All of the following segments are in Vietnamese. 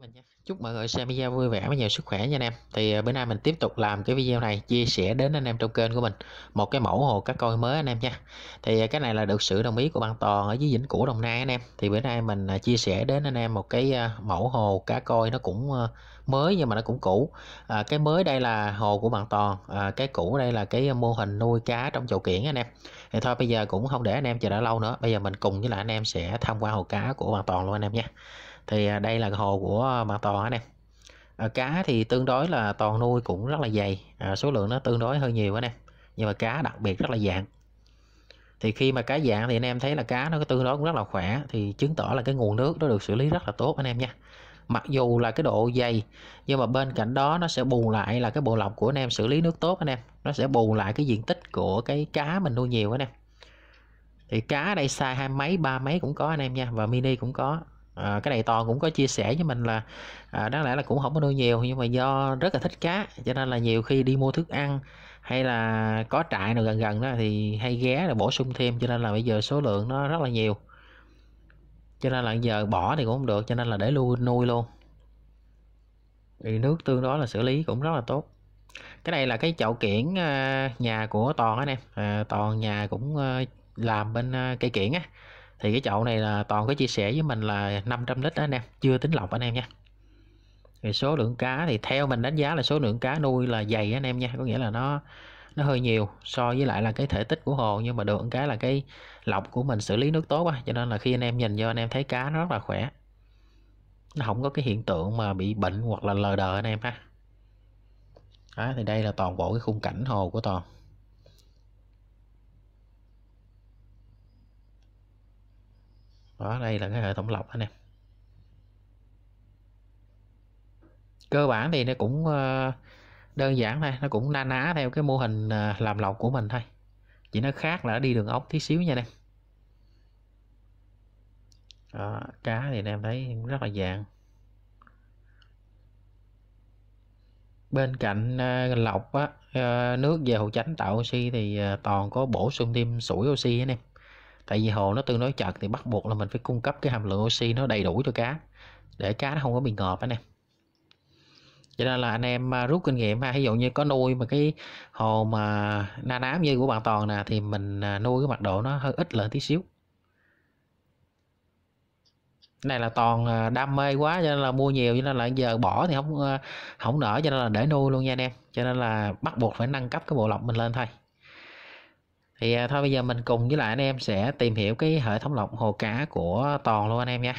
mình nhé. Chúc mọi người xem video vui vẻ và nhiều sức khỏe nha anh em. Thì ờ, bữa nay mình tiếp tục làm cái video này chia sẻ đến anh em trong kênh của mình một cái mẫu hồ cá coi mới anh em nha. Thì ờ, cái này là được sự đồng ý của ban toàn ở dưới Vĩnh củ Đồng Nai anh em. Thì bữa nay mình ờ, chia sẻ đến anh em một cái mẫu hồ cá coi nó cũng mới nhưng mà nó cũng cũ. À, cái mới đây là hồ của bạn toàn, à, cái cũ đây là cái mô hình nuôi cá trong chậu kiển anh em. Thì thôi bây giờ cũng không để anh em chờ đã lâu nữa. Bây giờ mình cùng với lại anh em sẽ tham quan hồ cá của bạn toàn luôn anh em nhé thì à, đây là hồ của mặt à, toàn anh em à, cá thì tương đối là toàn nuôi cũng rất là dày số lượng nó tương đối hơi nhiều anh em nhưng mà cá đặc biệt rất là dạng thì khi mà cá dạng thì anh em thấy là cá nó tương đối cũng rất là khỏe thì chứng tỏ là cái nguồn nước nó được xử lý rất là tốt anh em nha mặc dù là cái độ dày nhưng mà bên cạnh đó nó sẽ bù lại là cái bộ lọc của anh em xử lý nước tốt anh em nó sẽ bù lại cái diện tích của cái cá mình nuôi nhiều anh em thì cá đây size hai mấy ba mấy cũng có anh em nha và mini cũng có à, cái này toàn cũng có chia sẻ với mình là à, đáng lẽ là cũng không có nuôi nhiều nhưng mà do rất là thích cá cho nên là nhiều khi đi mua thức ăn hay là có trại nào gần gần đó thì hay ghé là bổ sung thêm cho nên là bây giờ số lượng nó rất là nhiều cho nên là giờ bỏ thì cũng không được cho nên là để nuôi nuôi luôn thì nước tương đó là xử lý cũng rất là tốt cái này là cái chậu kiển à, nhà của toàn anh em à, toàn nhà cũng ờ, làm bên à, cây kiển á thì cái chậu này là toàn có chia sẻ với mình là 500 lít đó anh em chưa tính lọc anh em nha thì số lượng cá thì theo mình đánh giá là số lượng cá nuôi là dày anh em nha có nghĩa là nó nó hơi nhiều so với lại là cái thể tích của hồ nhưng mà được cái là cái lọc của mình xử lý nước tốt quá cho nên là khi anh em nhìn vô anh em thấy cá nó rất là khỏe nó không có cái hiện tượng mà bị bệnh hoặc là lờ đờ anh em ha đó, thì đây là toàn bộ cái khung cảnh hồ của toàn đó đây là cái hệ thống lọc anh em cơ bản thì nó cũng ờ, đơn giản thôi nó cũng na ná theo cái mô hình ờ, làm lọc của mình thôi chỉ nó khác là nó đi đường ống tí xíu nha anh em cá thì anh em thấy rất là dạng bên cạnh ờ, lọc á, nước về hồ chánh tạo oxy thì toàn có bổ sung thêm sủi oxy anh em tại vì hồ nó tương đối chật thì bắt buộc là mình phải cung cấp cái hàm lượng oxy nó đầy đủ cho cá để cá nó không có bị ngợp anh em cho nên là anh em à, rút kinh nghiệm ha ví dụ như có nuôi mà cái hồ mà na nám như của bạn toàn nè thì mình à, nuôi cái mật độ nó hơi ít lên tí xíu này là toàn à, đam mê quá cho nên là mua nhiều cho nên là giờ bỏ thì không không nở cho nên là để nuôi luôn nha anh em cho nên là bắt buộc phải nâng cấp cái bộ lọc mình lên thôi thì à, thôi bây giờ mình cùng với lại anh em sẽ tìm hiểu cái hệ thống lọc hồ cá của toàn luôn anh em nha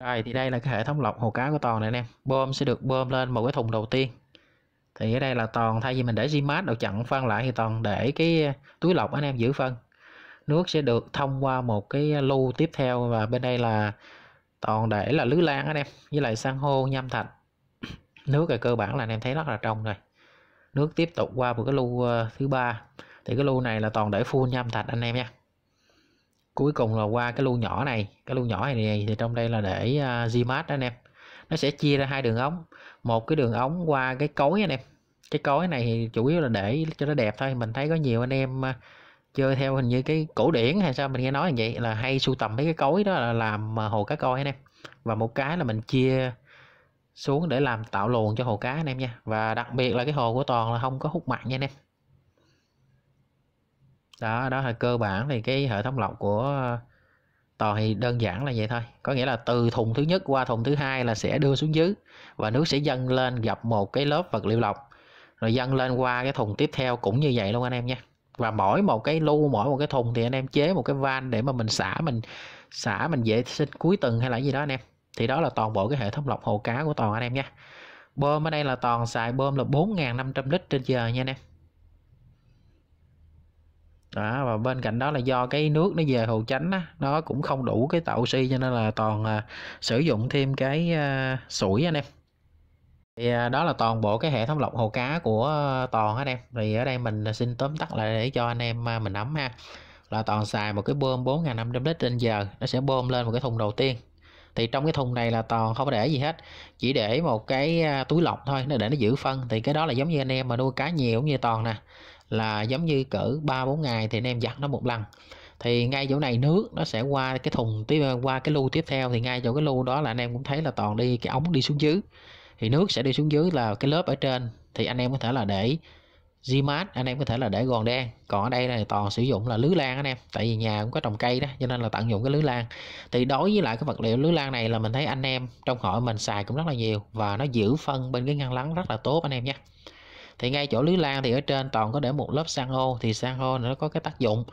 rồi thì đây là cái hệ thống lọc hồ cá của toàn này anh em bơm sẽ được bơm lên một cái thùng đầu tiên thì ở đây là toàn thay vì mình để di mát đầu chặn phân lại thì toàn để cái túi lọc anh em giữ phân nước sẽ được thông qua một cái lưu tiếp theo và bên đây là toàn để là lưới lan anh em với lại san hô nhâm thạch nước về cơ bản là anh em thấy rất là trong rồi nước tiếp tục qua một cái lu ờ, thứ ba thì cái lu này là toàn để full nhâm thạch anh em nha cuối cùng là qua cái lu nhỏ này cái lu nhỏ này, thì trong đây là để uh, anh em nó sẽ chia ra hai đường ống một cái đường ống qua cái cối anh em cái cối này thì chủ yếu là để cho nó đẹp thôi mình thấy có nhiều anh em uh, chơi theo hình như cái cổ điển hay sao mình nghe nói như vậy là hay sưu tầm mấy cái cối đó là làm hồ cá coi anh em và một cái là mình chia xuống để làm tạo luồn cho hồ cá anh em nha và đặc biệt là cái hồ của toàn là không có hút mặn nha anh em đó đó là cơ bản thì cái hệ thống lọc của ờ, toàn thì đơn giản là vậy thôi có nghĩa là từ thùng thứ nhất qua thùng thứ hai là sẽ đưa xuống dưới và nước sẽ dâng lên gặp một cái lớp vật liệu lọc rồi dâng lên qua cái thùng tiếp theo cũng như vậy luôn anh em nha và mỗi một cái lu mỗi một cái thùng thì anh em chế một cái van để mà mình xả mình xả mình vệ sinh cuối tuần hay là gì đó anh em thì đó là toàn bộ cái hệ thống lọc hồ cá của toàn anh em nha bơm ở đây là toàn xài bơm là 4.500 lít trên giờ nha anh em đó và bên cạnh đó là do cái nước nó về hồ chánh á, nó cũng không đủ cái tạo oxy cho nên là toàn à, sử dụng thêm cái à, sủi anh em thì à, đó là toàn bộ cái hệ thống lọc hồ cá của toàn anh em thì ở đây mình xin tóm tắt lại để cho anh em à, mình nắm ha là toàn xài một cái bơm 4.500 lít trên giờ nó sẽ bơm lên một cái thùng đầu tiên thì trong cái thùng này là toàn không có để gì hết chỉ để một cái à, túi lọc thôi để nó giữ phân thì cái đó là giống như anh em mà nuôi cá nhiều cũng như toàn nè là giống như cỡ 3-4 ngày thì anh em giặt nó một lần thì ngay chỗ này nước nó sẽ qua cái thùng tiếp à, qua cái lưu tiếp theo thì ngay chỗ cái lưu đó là anh em cũng thấy là toàn đi cái ống đi xuống dưới thì nước sẽ đi xuống dưới là cái lớp ở trên thì anh em có thể là để Gimat anh em có thể là để gòn đen còn ở đây này toàn sử dụng là lưới lan anh em tại vì nhà cũng có trồng cây đó cho nên là tận dụng cái lưới lan thì đối với lại cái vật liệu lưới lan này là mình thấy anh em trong hội mình xài cũng rất là nhiều và nó giữ phân bên cái ngăn lắng rất là tốt anh em nhé thì ngay chỗ lưới lan thì ở trên toàn có để một lớp san hô thì san hô nó có cái tác dụng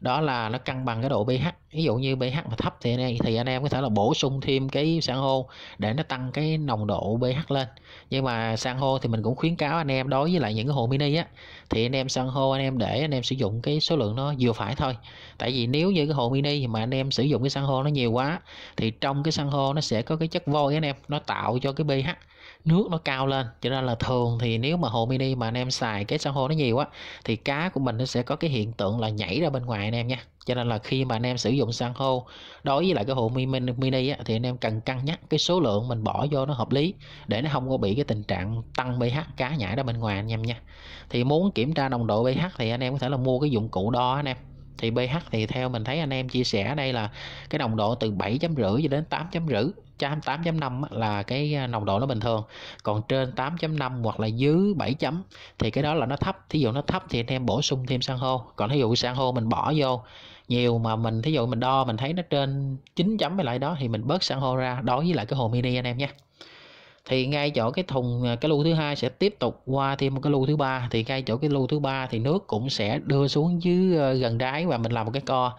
đó là nó cân bằng cái độ pH ví dụ như pH mà thấp thì anh em, thì anh em có thể là bổ sung thêm cái san hô để nó tăng cái nồng độ pH lên nhưng mà san hô thì mình cũng khuyến cáo anh em đối với lại những cái hồ mini á thì anh em san hô anh em để anh em sử dụng cái số lượng nó vừa phải thôi tại vì nếu như cái hồ mini mà anh em sử dụng cái san hô nó nhiều quá thì trong cái san hô nó sẽ có cái chất vôi anh em nó tạo cho cái pH nước nó cao lên cho nên là thường thì nếu mà hồ mini mà anh em xài cái san hô nó nhiều á thì cá của mình nó sẽ có cái hiện tượng là nhảy ra bên ngoài anh em nha cho nên là khi mà anh em sử dụng san hô đối với lại cái hồ mini mini á, thì anh em cần cân nhắc cái số lượng mình bỏ vô nó hợp lý để nó không có bị cái tình trạng tăng pH cá nhảy ra bên ngoài anh em nha thì muốn kiểm tra nồng độ pH thì anh em có thể là mua cái dụng cụ đo anh em thì pH thì theo mình thấy anh em chia sẻ đây là cái nồng độ từ 7.5 cho đến 8.5 8.5 là cái à, nồng độ nó bình thường còn trên 8.5 hoặc là dưới 7 chấm thì cái đó là nó thấp thí dụ nó thấp thì anh em bổ sung thêm san hô còn thí dụ san hô mình bỏ vô nhiều mà mình thí dụ mình đo mình thấy nó trên 9 chấm với lại đó thì mình bớt san hô ra đối với lại cái hồ mini anh em nhé thì ngay chỗ cái thùng à, cái lưu thứ hai sẽ tiếp tục qua thêm một cái lưu thứ ba thì ngay chỗ cái lưu thứ ba thì nước cũng sẽ đưa xuống dưới à, gần đáy và mình làm một cái co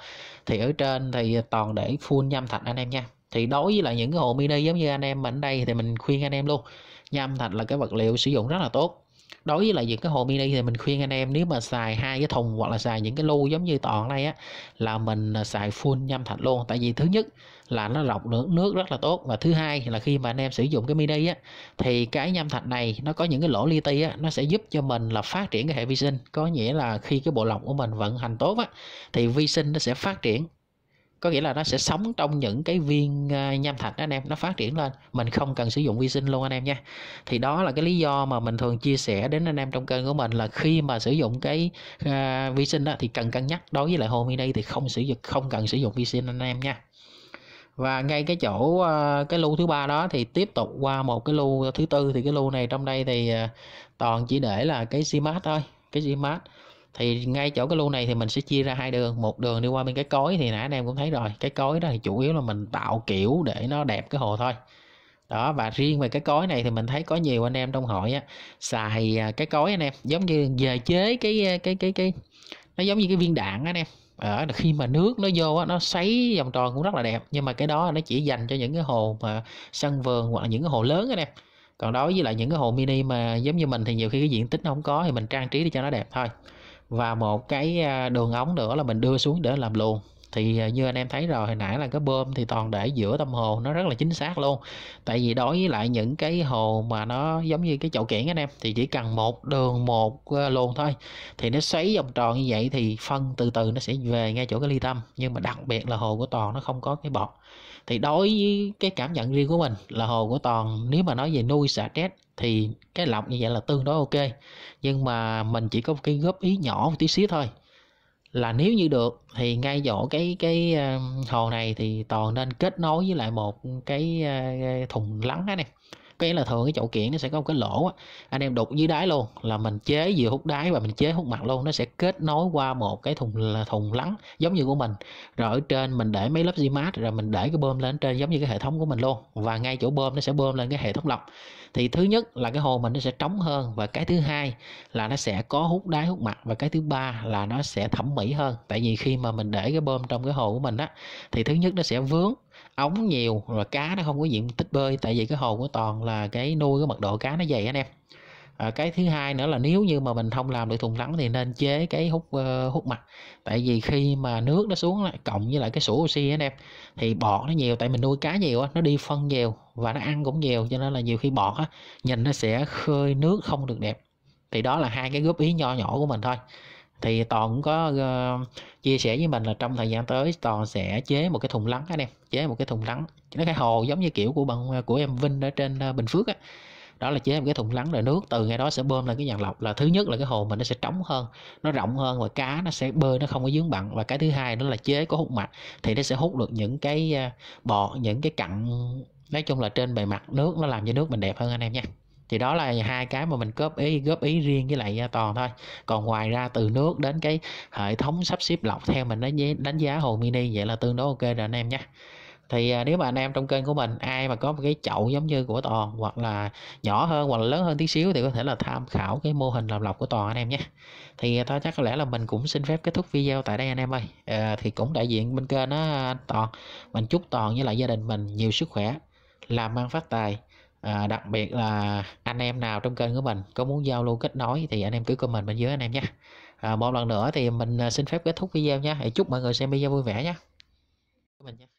thì ở trên thì toàn để phun nhâm thạch anh em nha thì đối với lại những cái hồ mini giống như anh em mình ở đây thì mình khuyên anh em luôn nham thạch là cái vật liệu sử dụng rất là tốt đối với lại những cái hồ mini thì mình khuyên anh em nếu mà xài hai cái thùng hoặc là xài những cái lu giống như toàn đây á là mình à, xài full nhâm thạch luôn tại vì thứ nhất là nó lọc được nước rất là tốt và thứ hai là khi mà anh em sử dụng cái mini á thì cái nhâm thạch này nó có những cái lỗ li ti á nó sẽ giúp cho mình là phát triển cái hệ vi sinh có nghĩa là khi cái bộ lọc của mình vận hành tốt á thì vi sinh nó sẽ phát triển có nghĩa là nó sẽ sống trong những cái viên ờ, nham thạch đó anh em nó phát triển lên mình không cần sử dụng vi sinh luôn anh em nha thì đó là cái lý do mà mình thường chia sẻ đến anh em trong kênh của mình là khi mà sử dụng cái uh, vi sinh đó, thì cần cân nhắc đối với lại hôm đây thì không sử dụng không cần sử dụng vi sinh anh em nha và ngay cái chỗ uh, cái lưu thứ ba đó thì tiếp tục qua một cái lưu thứ tư thì cái lưu này trong đây thì uh, toàn chỉ để là cái CMAT thôi cái CMAT thì ngay chỗ cái lô này thì mình sẽ chia ra hai đường một đường đi qua bên cái cối thì nãy anh em cũng thấy rồi cái cối đó thì chủ yếu là mình tạo kiểu để nó đẹp cái hồ thôi đó và riêng về cái cối này thì mình thấy có nhiều anh em trong hội á xài à, cái cối anh em giống như về chế cái à, cái cái cái nó giống như cái viên đạn anh em ở ờ, khi mà nước nó vô á nó xoáy vòng tròn cũng rất là đẹp nhưng mà cái đó nó chỉ dành cho những cái hồ mà sân vườn hoặc là những cái hồ lớn anh em còn đối với lại những cái hồ mini mà giống như mình thì nhiều khi cái diện tích nó không có thì mình trang trí để cho nó đẹp thôi và một cái à, đường ống nữa là mình đưa xuống để làm luồng thì à, như anh em thấy rồi hồi nãy là cái bơm thì toàn để giữa tâm hồ nó rất là chính xác luôn tại vì đối với lại những cái hồ mà nó giống như cái chậu kiển anh em thì chỉ cần một đường một à, luồng thôi thì nó xoáy vòng tròn như vậy thì phân từ từ nó sẽ về ngay chỗ cái ly tâm nhưng mà đặc biệt là hồ của toàn nó không có cái bọt thì đối với cái cảm nhận riêng của mình là hồ của toàn nếu mà nói về nuôi xả stress thì cái lọc như vậy là tương đối ok nhưng mà mình chỉ có một cái góp ý nhỏ một tí xíu thôi là nếu như được thì ngay chỗ cái cái ờ, hồ này thì toàn nên kết nối với lại một cái ờ, thùng lắng này cái là thường cái chậu kiện nó sẽ có một cái lỗ anh em đục dưới đáy luôn là mình chế vừa hút đáy và mình chế hút mặt luôn nó sẽ kết nối qua một cái thùng là thùng lắng giống như của mình rồi ở trên mình để mấy lớp xi mát rồi mình để cái bơm lên trên giống như cái hệ thống của mình luôn và ngay chỗ bơm nó sẽ bơm lên cái hệ thống lọc thì thứ nhất là cái hồ mình nó sẽ trống hơn và cái thứ hai là nó sẽ có hút đáy hút mặt và cái thứ ba là nó sẽ thẩm mỹ hơn tại vì khi mà mình để cái bơm trong cái hồ của mình á thì thứ nhất nó sẽ vướng ống nhiều rồi cá nó không có diện tích bơi tại vì cái hồ của toàn là cái nuôi cái mật độ cá nó dày anh em à, cái thứ hai nữa là nếu như mà mình không làm được thùng lắng thì nên chế cái hút uh, hút mặt tại vì khi mà nước nó xuống lại cộng với lại cái sủi oxy anh em thì bọt nó nhiều tại mình nuôi cá nhiều á nó đi phân nhiều và nó ăn cũng nhiều cho nên là nhiều khi bọt á nhìn nó sẽ khơi nước không được đẹp thì đó là hai cái góp ý nho nhỏ của mình thôi thì toàn cũng có uh, chia sẻ với mình là trong thời gian tới toàn sẽ chế một cái thùng lắng anh em chế một cái thùng lắng nó cái hồ giống như kiểu của bằng ờ, của em Vinh ở trên uh, Bình Phước á đó là chế một cái thùng lắng rồi nước từ ngay đó sẽ bơm lên cái dàn lọc là thứ nhất là cái hồ mình nó sẽ trống hơn nó rộng hơn và cá nó sẽ bơi nó không có dướng bằng và cái thứ hai nó là chế có hút mặt thì nó sẽ hút được những cái bọ những cái cặn nói chung là trên bề mặt nước nó làm cho nước mình đẹp hơn anh em nha thì đó là hai cái mà mình góp ý góp ý riêng với lại à, toàn thôi còn ngoài ra từ nước đến cái hệ thống sắp xếp lọc theo mình đánh giá, đánh giá hồ mini vậy là tương đối ok rồi anh em nhé thì à, nếu mà anh em trong kênh của mình ai mà có một cái chậu giống như của toàn hoặc là nhỏ hơn hoặc là lớn hơn tí xíu thì có thể là tham khảo cái mô hình làm lọc của toàn anh em nhé thì à, thôi chắc có lẽ là mình cũng xin phép kết thúc video tại đây anh em ơi à, thì cũng đại diện bên kênh đó toàn mình chúc toàn với lại gia đình mình nhiều sức khỏe làm ăn phát tài à, đặc biệt là anh em nào trong kênh của mình có muốn giao lưu kết nối thì anh em cứ comment bên dưới anh em nhé à, một lần nữa thì mình à, xin phép kết thúc video nhé. chúc mọi người xem video vui vẻ nhé